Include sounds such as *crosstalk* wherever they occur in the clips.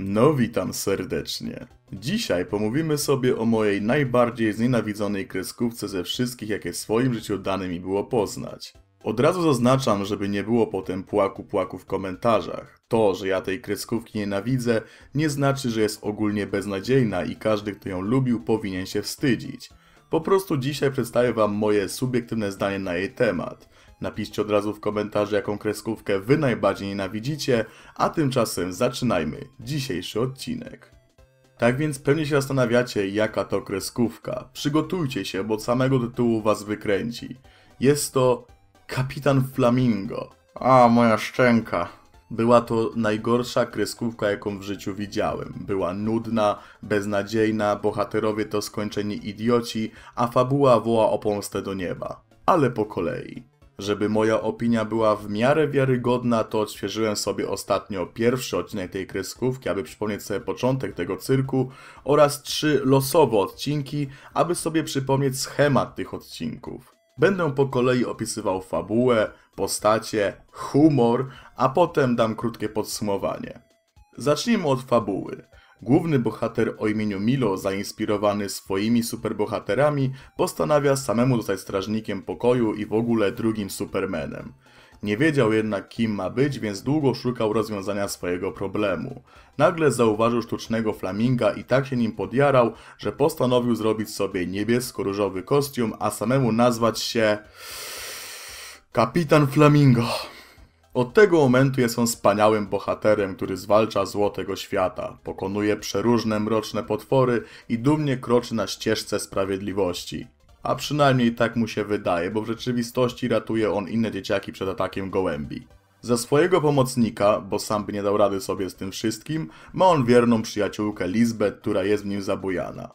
No witam serdecznie. Dzisiaj pomówimy sobie o mojej najbardziej znienawidzonej kreskówce ze wszystkich, jakie w swoim życiu dane mi było poznać. Od razu zaznaczam, żeby nie było potem płaku płaku w komentarzach. To, że ja tej kreskówki nienawidzę, nie znaczy, że jest ogólnie beznadziejna i każdy, kto ją lubił, powinien się wstydzić. Po prostu dzisiaj przedstawię wam moje subiektywne zdanie na jej temat. Napiszcie od razu w komentarzu, jaką kreskówkę Wy najbardziej nienawidzicie, a tymczasem zaczynajmy dzisiejszy odcinek. Tak więc pewnie się zastanawiacie, jaka to kreskówka. Przygotujcie się, bo od samego tytułu Was wykręci. Jest to Kapitan Flamingo. A, moja szczęka. Była to najgorsza kreskówka, jaką w życiu widziałem. Była nudna, beznadziejna, bohaterowie to skończeni idioci, a fabuła woła o pomstę do nieba. Ale po kolei. Żeby moja opinia była w miarę wiarygodna, to odświeżyłem sobie ostatnio pierwszy odcinek tej kreskówki, aby przypomnieć sobie początek tego cyrku oraz trzy losowe odcinki, aby sobie przypomnieć schemat tych odcinków. Będę po kolei opisywał fabułę, postacie, humor, a potem dam krótkie podsumowanie. Zacznijmy od fabuły. Główny bohater o imieniu Milo, zainspirowany swoimi superbohaterami, postanawia samemu zostać strażnikiem pokoju i w ogóle drugim Supermanem. Nie wiedział jednak kim ma być, więc długo szukał rozwiązania swojego problemu. Nagle zauważył sztucznego flaminga i tak się nim podjarał, że postanowił zrobić sobie niebiesko-różowy kostium, a samemu nazwać się... Kapitan Flamingo. Od tego momentu jest on wspaniałym bohaterem, który zwalcza złotego świata, pokonuje przeróżne mroczne potwory i dumnie kroczy na ścieżce sprawiedliwości. A przynajmniej tak mu się wydaje, bo w rzeczywistości ratuje on inne dzieciaki przed atakiem gołębi. Za swojego pomocnika, bo sam by nie dał rady sobie z tym wszystkim, ma on wierną przyjaciółkę Lizbeth, która jest w nim zabujana.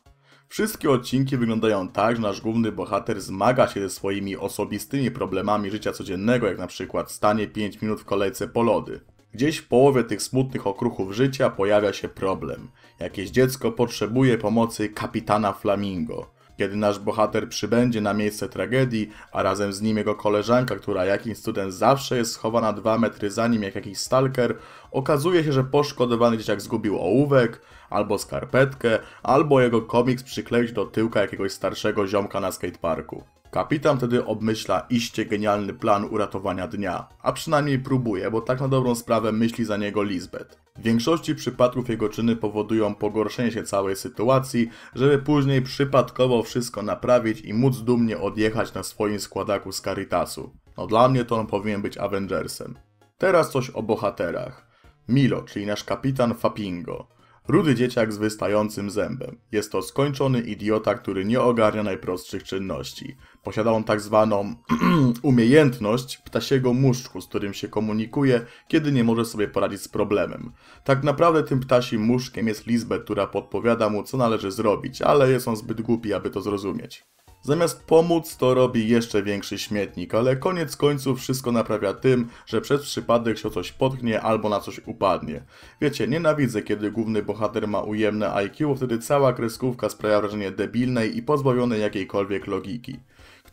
Wszystkie odcinki wyglądają tak, że nasz główny bohater zmaga się ze swoimi osobistymi problemami życia codziennego, jak na przykład stanie 5 minut w kolejce po lody. Gdzieś w połowie tych smutnych okruchów życia pojawia się problem. Jakieś dziecko potrzebuje pomocy kapitana Flamingo. Kiedy nasz bohater przybędzie na miejsce tragedii, a razem z nim jego koleżanka, która jakiś student zawsze jest schowana dwa metry za nim jak jakiś stalker, okazuje się, że poszkodowany dzieciak zgubił ołówek, albo skarpetkę, albo jego komiks przykleić do tyłka jakiegoś starszego ziomka na skateparku. Kapitan wtedy obmyśla iście genialny plan uratowania dnia, a przynajmniej próbuje, bo tak na dobrą sprawę myśli za niego Lisbeth. W większości przypadków jego czyny powodują pogorszenie się całej sytuacji, żeby później przypadkowo wszystko naprawić i móc dumnie odjechać na swoim składaku z Caritasu. No dla mnie to on powinien być Avengersem. Teraz coś o bohaterach. Milo, czyli nasz kapitan Fapingo. Rudy dzieciak z wystającym zębem. Jest to skończony idiota, który nie ogarnia najprostszych czynności. Posiada on tak zwaną *clears throat* umiejętność ptasiego muszczku, z którym się komunikuje, kiedy nie może sobie poradzić z problemem. Tak naprawdę tym ptasim muszkiem jest Lisbeth, która podpowiada mu, co należy zrobić, ale jest on zbyt głupi, aby to zrozumieć. Zamiast pomóc, to robi jeszcze większy śmietnik, ale koniec końców wszystko naprawia tym, że przez przypadek się coś potknie albo na coś upadnie. Wiecie, nienawidzę, kiedy główny bohater ma ujemne IQ, wtedy cała kreskówka sprawia wrażenie debilnej i pozbawionej jakiejkolwiek logiki.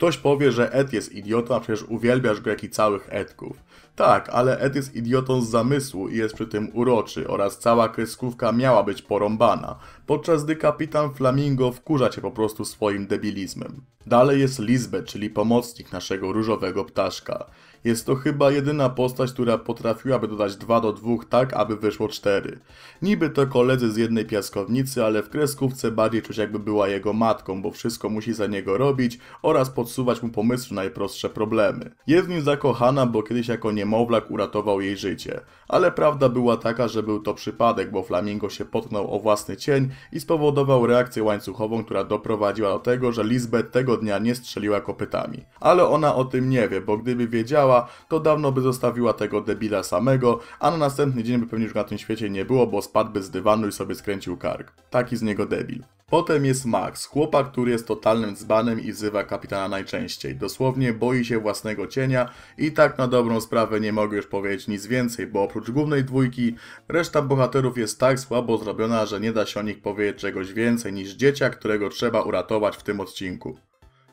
Ktoś powie, że Ed jest idiotą, a przecież uwielbiasz go jak i całych Edków. Tak, ale Ed jest idiotą z zamysłu i jest przy tym uroczy oraz cała kreskówka miała być porąbana, podczas gdy kapitan Flamingo wkurza cię po prostu swoim debilizmem. Dalej jest Lisbeth, czyli pomocnik naszego różowego ptaszka. Jest to chyba jedyna postać, która potrafiłaby dodać 2 do 2 tak, aby wyszło 4. Niby to koledzy z jednej piaskownicy, ale w kreskówce bardziej czuć jakby była jego matką, bo wszystko musi za niego robić oraz podsuwać mu pomysły najprostsze problemy. Jest w nim zakochana, bo kiedyś jako niemowlak uratował jej życie. Ale prawda była taka, że był to przypadek, bo Flamingo się potknął o własny cień i spowodował reakcję łańcuchową, która doprowadziła do tego, że Lisbeth tego tego dnia nie strzeliła kopytami. Ale ona o tym nie wie, bo gdyby wiedziała, to dawno by zostawiła tego debila samego, a na następny dzień by pewnie już na tym świecie nie było, bo spadłby z dywanu i sobie skręcił kark. Taki z niego debil. Potem jest Max, chłopak, który jest totalnym dzbanem i wzywa kapitana najczęściej. Dosłownie boi się własnego cienia i tak na dobrą sprawę nie mogę już powiedzieć nic więcej, bo oprócz głównej dwójki, reszta bohaterów jest tak słabo zrobiona, że nie da się o nich powiedzieć czegoś więcej niż dzieciak, którego trzeba uratować w tym odcinku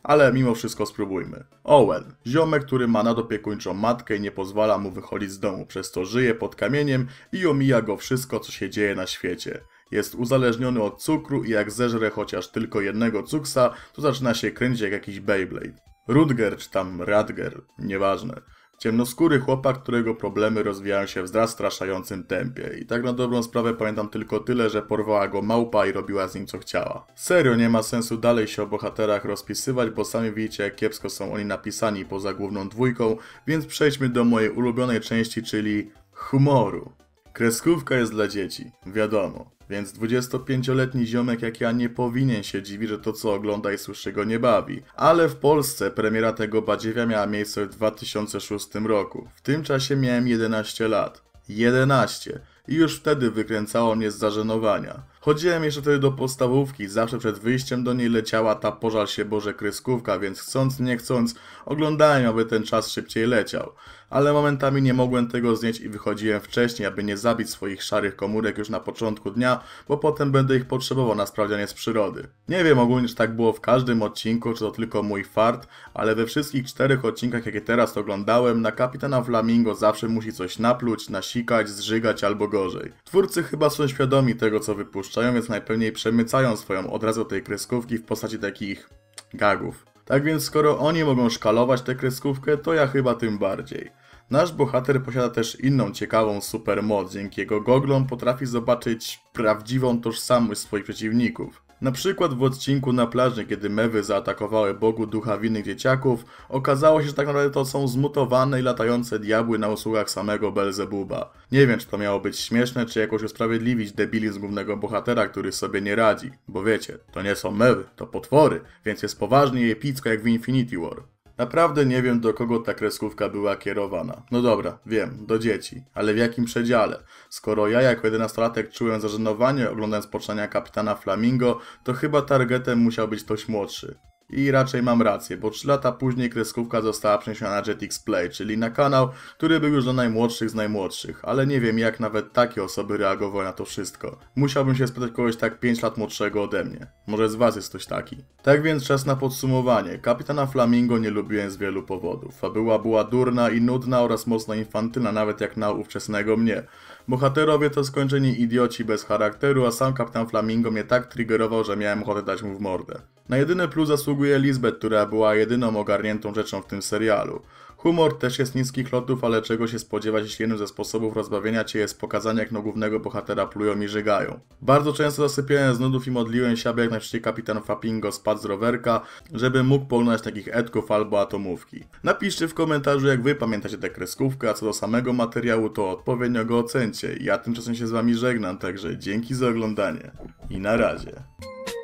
ale mimo wszystko spróbujmy. Owen, ziomek, który ma nadopiekuńczą matkę i nie pozwala mu wychodzić z domu, przez to żyje pod kamieniem i omija go wszystko, co się dzieje na świecie. Jest uzależniony od cukru i jak zeżre chociaż tylko jednego cuksa, to zaczyna się kręcić jak jakiś Beyblade. Rutger czy tam Radger, nieważne. Ciemnoskóry chłopak, którego problemy rozwijają się w zastraszającym tempie. I tak na dobrą sprawę pamiętam tylko tyle, że porwała go małpa i robiła z nim co chciała. Serio nie ma sensu dalej się o bohaterach rozpisywać, bo sami widzicie jak kiepsko są oni napisani poza główną dwójką, więc przejdźmy do mojej ulubionej części, czyli humoru. Kreskówka jest dla dzieci, wiadomo. Więc 25-letni ziomek jak ja nie powinien się dziwić, że to co ogląda i słyszy go nie bawi. Ale w Polsce premiera tego badziewia miała miejsce w 2006 roku. W tym czasie miałem 11 lat. 11! I już wtedy wykręcało mnie z zażenowania. Chodziłem jeszcze wtedy do podstawówki, zawsze przed wyjściem do niej leciała ta pożal się Boże kreskówka, więc chcąc nie chcąc oglądałem aby ten czas szybciej leciał ale momentami nie mogłem tego znieść i wychodziłem wcześniej, aby nie zabić swoich szarych komórek już na początku dnia, bo potem będę ich potrzebował na sprawdzanie z przyrody. Nie wiem ogólnie, czy tak było w każdym odcinku, czy to tylko mój fart, ale we wszystkich czterech odcinkach, jakie teraz oglądałem, na kapitana Flamingo zawsze musi coś napluć, nasikać, zżygać albo gorzej. Twórcy chyba są świadomi tego, co wypuszczają, więc najpewniej przemycają swoją od razu tej kreskówki w postaci takich gagów. Tak więc skoro oni mogą szkalować tę kreskówkę, to ja chyba tym bardziej. Nasz bohater posiada też inną ciekawą supermoc, dzięki jego goglom potrafi zobaczyć prawdziwą tożsamość swoich przeciwników. Na przykład w odcinku na plaży, kiedy mewy zaatakowały bogu ducha winnych dzieciaków, okazało się, że tak naprawdę to są zmutowane i latające diabły na usługach samego Belzebuba. Nie wiem, czy to miało być śmieszne, czy jakoś usprawiedliwić debilizm głównego bohatera, który sobie nie radzi. Bo wiecie, to nie są mewy, to potwory, więc jest poważnie i epicko jak w Infinity War. Naprawdę nie wiem, do kogo ta kreskówka była kierowana. No dobra, wiem, do dzieci. Ale w jakim przedziale? Skoro ja jako jedenastolatek czułem zażenowanie oglądając poczynania kapitana Flamingo, to chyba targetem musiał być ktoś młodszy. I raczej mam rację, bo 3 lata później kreskówka została przeniesiona na Jetix Play, czyli na kanał, który był już dla najmłodszych z najmłodszych, ale nie wiem jak nawet takie osoby reagowały na to wszystko. Musiałbym się spytać kogoś tak 5 lat młodszego ode mnie. Może z was jest ktoś taki. Tak więc czas na podsumowanie. Kapitana Flamingo nie lubiłem z wielu powodów. Fabuła była durna i nudna oraz mocno infantylna nawet jak na ówczesnego mnie. Bohaterowie to skończeni idioci bez charakteru, a sam kapitan Flamingo mnie tak triggerował, że miałem ochotę dać mu w mordę. Na jedyny plus zasługuje Lisbeth, która była jedyną ogarniętą rzeczą w tym serialu. Humor też jest niskich lotów, ale czego się spodziewać, jeśli jednym ze sposobów rozbawienia cię jest pokazanie, jak no głównego bohatera plują i żygają. Bardzo często zasypiałem z nudów i modliłem się, aby jak najszybciej kapitan Fapingo spadł z rowerka, żeby mógł pognać takich etków albo atomówki. Napiszcie w komentarzu, jak wy pamiętacie tę kreskówkę, a co do samego materiału, to odpowiednio go ocencie. Ja tymczasem się z wami żegnam, także dzięki za oglądanie i na razie.